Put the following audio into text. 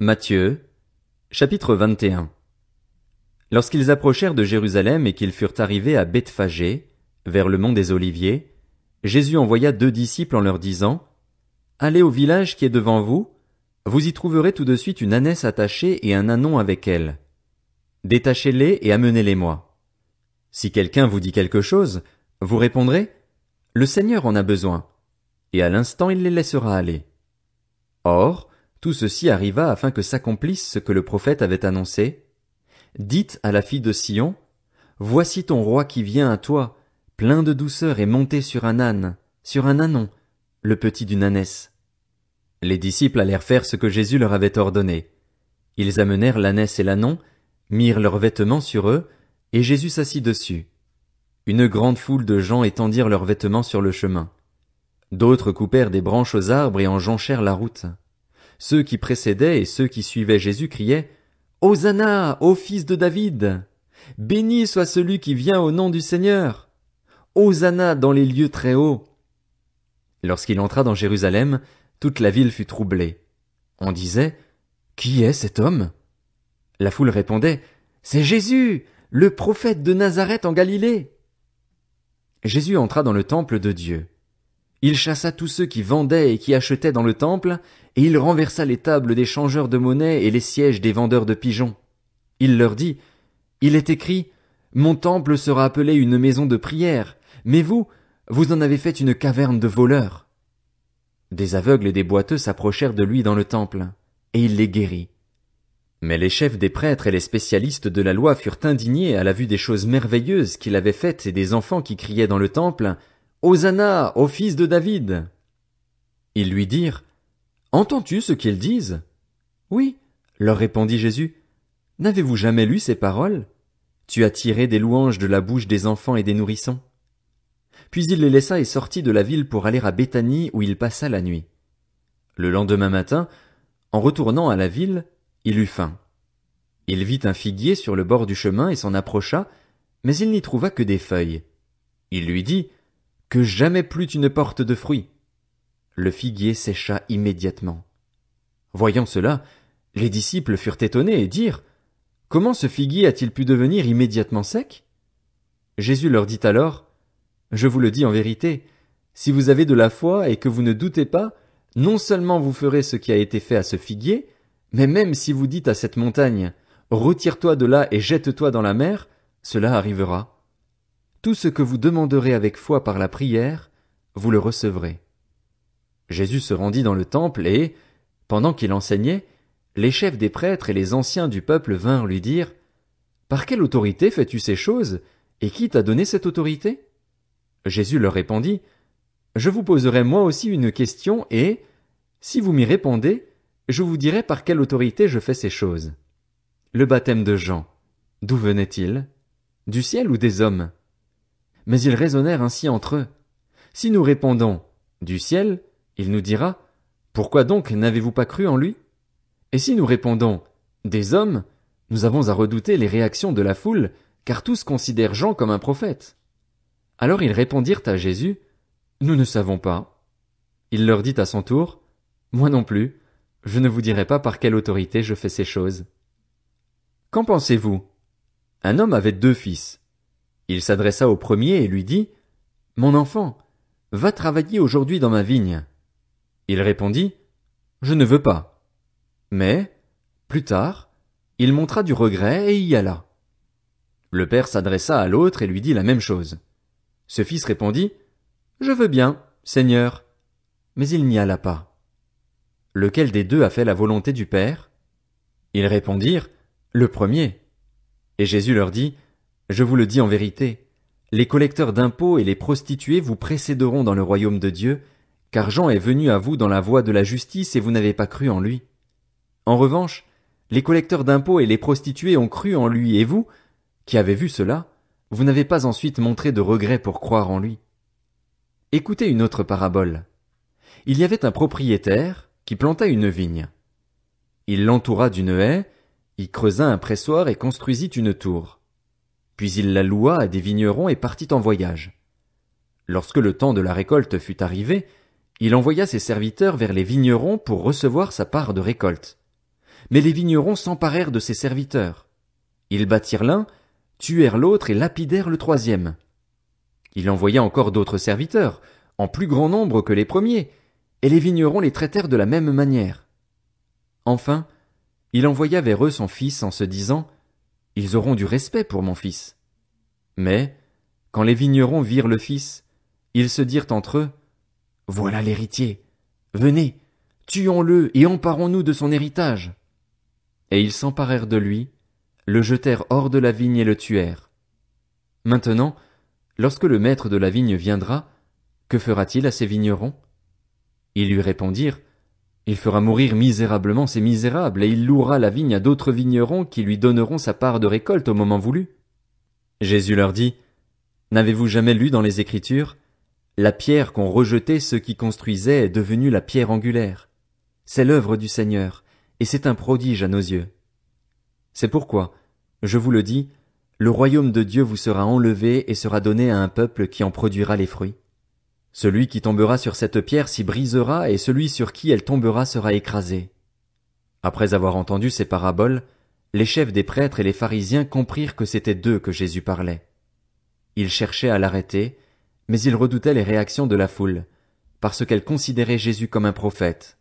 Matthieu, chapitre 21. Lorsqu'ils approchèrent de Jérusalem et qu'ils furent arrivés à Bethphagée, vers le mont des Oliviers, Jésus envoya deux disciples en leur disant, Allez au village qui est devant vous, vous y trouverez tout de suite une ânesse attachée et un anon avec elle. Détachez-les et amenez-les-moi. Si quelqu'un vous dit quelque chose, vous répondrez, Le Seigneur en a besoin. Et à l'instant il les laissera aller. Or, tout ceci arriva afin que s'accomplisse ce que le prophète avait annoncé. Dites à la fille de Sion, Voici ton roi qui vient à toi, plein de douceur et monté sur un âne, sur un ânon, le petit d'une ânesse. Les disciples allèrent faire ce que Jésus leur avait ordonné. Ils amenèrent l'ânesse et l'ânon, mirent leurs vêtements sur eux, et Jésus s'assit dessus. Une grande foule de gens étendirent leurs vêtements sur le chemin. D'autres coupèrent des branches aux arbres et en jonchèrent la route. Ceux qui précédaient et ceux qui suivaient Jésus criaient Hosanna ô fils de David! Béni soit celui qui vient au nom du Seigneur! Hosanna dans les lieux très hauts! Lorsqu'il entra dans Jérusalem, toute la ville fut troublée. On disait, Qui est cet homme? La foule répondait, C'est Jésus, le prophète de Nazareth en Galilée! Jésus entra dans le temple de Dieu. Il chassa tous ceux qui vendaient et qui achetaient dans le temple, et il renversa les tables des changeurs de monnaie et les sièges des vendeurs de pigeons. Il leur dit, Il est écrit, Mon temple sera appelé une maison de prière, mais vous, vous en avez fait une caverne de voleurs. Des aveugles et des boiteux s'approchèrent de lui dans le temple, et il les guérit. Mais les chefs des prêtres et les spécialistes de la loi furent indignés à la vue des choses merveilleuses qu'il avait faites et des enfants qui criaient dans le temple, Hosanna au fils de David. Ils lui dirent, Entends-tu ce qu'ils disent? Oui, leur répondit Jésus. N'avez-vous jamais lu ces paroles? Tu as tiré des louanges de la bouche des enfants et des nourrissons. Puis il les laissa et sortit de la ville pour aller à Béthanie où il passa la nuit. Le lendemain matin, en retournant à la ville, il eut faim. Il vit un figuier sur le bord du chemin et s'en approcha, mais il n'y trouva que des feuilles. Il lui dit, que jamais plus tu ne portes de fruits. Le figuier sécha immédiatement. Voyant cela, les disciples furent étonnés et dirent Comment ce figuier a-t-il pu devenir immédiatement sec Jésus leur dit alors Je vous le dis en vérité, si vous avez de la foi et que vous ne doutez pas, non seulement vous ferez ce qui a été fait à ce figuier, mais même si vous dites à cette montagne Retire-toi de là et jette-toi dans la mer, cela arrivera. Tout ce que vous demanderez avec foi par la prière, vous le recevrez. Jésus se rendit dans le temple et, pendant qu'il enseignait, les chefs des prêtres et les anciens du peuple vinrent lui dire Par quelle autorité fais-tu ces choses, et qui t'a donné cette autorité Jésus leur répondit Je vous poserai moi aussi une question, et, si vous m'y répondez, je vous dirai par quelle autorité je fais ces choses. Le baptême de Jean, d'où venait-il Du ciel ou des hommes mais ils raisonnèrent ainsi entre eux. Si nous répondons du ciel, il nous dira Pourquoi donc n'avez-vous pas cru en lui Et si nous répondons des hommes, nous avons à redouter les réactions de la foule, car tous considèrent Jean comme un prophète. Alors ils répondirent à Jésus Nous ne savons pas. Il leur dit à son tour Moi non plus, je ne vous dirai pas par quelle autorité je fais ces choses. Qu'en pensez-vous Un homme avait deux fils. Il s'adressa au premier et lui dit, Mon enfant, va travailler aujourd'hui dans ma vigne. Il répondit, Je ne veux pas. Mais, plus tard, il montra du regret et y alla. Le père s'adressa à l'autre et lui dit la même chose. Ce fils répondit, Je veux bien, Seigneur. Mais il n'y alla pas. Lequel des deux a fait la volonté du Père? Ils répondirent, Le premier. Et Jésus leur dit, je vous le dis en vérité, les collecteurs d'impôts et les prostituées vous précéderont dans le royaume de Dieu, car Jean est venu à vous dans la voie de la justice et vous n'avez pas cru en lui. En revanche, les collecteurs d'impôts et les prostituées ont cru en lui et vous, qui avez vu cela, vous n'avez pas ensuite montré de regret pour croire en lui. Écoutez une autre parabole. Il y avait un propriétaire qui planta une vigne. Il l'entoura d'une haie, y creusa un pressoir et construisit une tour. Puis il la loua à des vignerons et partit en voyage. Lorsque le temps de la récolte fut arrivé, il envoya ses serviteurs vers les vignerons pour recevoir sa part de récolte. Mais les vignerons s'emparèrent de ses serviteurs. Ils battirent l'un, tuèrent l'autre et lapidèrent le troisième. Il envoya encore d'autres serviteurs, en plus grand nombre que les premiers, et les vignerons les traitèrent de la même manière. Enfin, il envoya vers eux son fils en se disant ils auront du respect pour mon fils. Mais, quand les vignerons virent le fils, ils se dirent entre eux, Voilà l'héritier. Venez, tuons-le et emparons-nous de son héritage. Et ils s'emparèrent de lui, le jetèrent hors de la vigne et le tuèrent. Maintenant, lorsque le maître de la vigne viendra, que fera-t-il à ces vignerons Ils lui répondirent, il fera mourir misérablement ces misérables, et il louera la vigne à d'autres vignerons qui lui donneront sa part de récolte au moment voulu. Jésus leur dit, N'avez-vous jamais lu dans les Écritures, la pierre qu'ont rejetée ceux qui construisaient est devenue la pierre angulaire. C'est l'œuvre du Seigneur, et c'est un prodige à nos yeux. C'est pourquoi, je vous le dis, le royaume de Dieu vous sera enlevé et sera donné à un peuple qui en produira les fruits. Celui qui tombera sur cette pierre s'y brisera et celui sur qui elle tombera sera écrasé. Après avoir entendu ces paraboles, les chefs des prêtres et les pharisiens comprirent que c'était d'eux que Jésus parlait. Ils cherchaient à l'arrêter, mais ils redoutaient les réactions de la foule, parce qu'elle considérait Jésus comme un prophète.